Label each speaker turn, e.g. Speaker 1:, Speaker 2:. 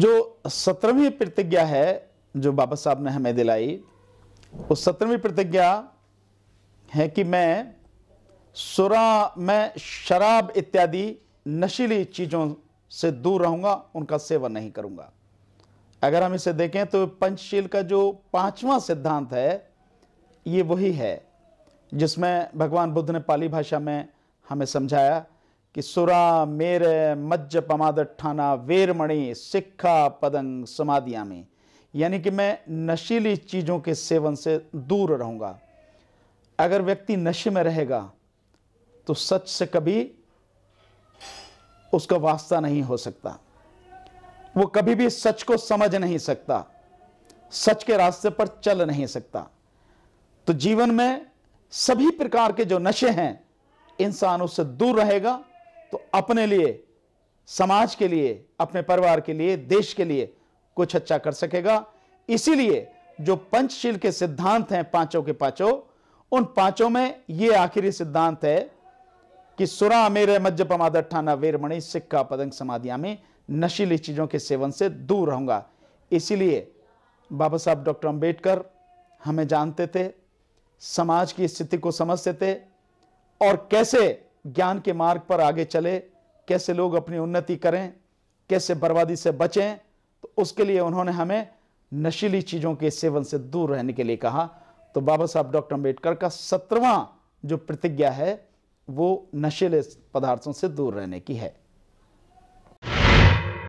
Speaker 1: जो सत्रहवीं प्रतिज्ञा है जो बाबा साहब ने हमें दिलाई उस सत्रहवीं प्रतिज्ञा है कि मैं सुरा मैं शराब इत्यादि नशीली चीज़ों से दूर रहूँगा उनका सेवन नहीं करूँगा अगर हम इसे देखें तो पंचशील का जो पांचवा सिद्धांत है ये वही है जिसमें भगवान बुद्ध ने पाली भाषा में हमें समझाया कि सुरा मेर मज्ज पमादाना वेरमणि सिक्खा पदंग समाधिया में यानी कि मैं नशीली चीज़ों के सेवन से दूर रहूँगा अगर व्यक्ति नशे में रहेगा तो सच से कभी उसका वास्ता नहीं हो सकता वो कभी भी सच को समझ नहीं सकता सच के रास्ते पर चल नहीं सकता तो जीवन में सभी प्रकार के जो नशे हैं इंसान उससे दूर रहेगा तो अपने लिए समाज के लिए अपने परिवार के लिए देश के लिए कुछ अच्छा कर सकेगा इसीलिए जो पंचशील के सिद्धांत हैं पांचों के पांचों उन पांचों में ये आखिरी सिद्धांत है कि सुरा मेरे मज्जपमाद अट्ठाना वेरमणि सिक्का पदंग समाधिया में नशीली चीजों के सेवन से दूर रहूंगा इसीलिए बाबा साहब डॉक्टर अंबेडकर हमें जानते थे समाज की स्थिति को समझते थे और कैसे ज्ञान के मार्ग पर आगे चले कैसे लोग अपनी उन्नति करें कैसे बर्बादी से बचें तो उसके लिए उन्होंने हमें नशीली चीज़ों के सेवन से दूर रहने के लिए कहा तो बाबा साहब डॉक्टर अम्बेडकर का सत्रवा जो प्रतिज्ञा है वो नशीले पदार्थों से दूर रहने की है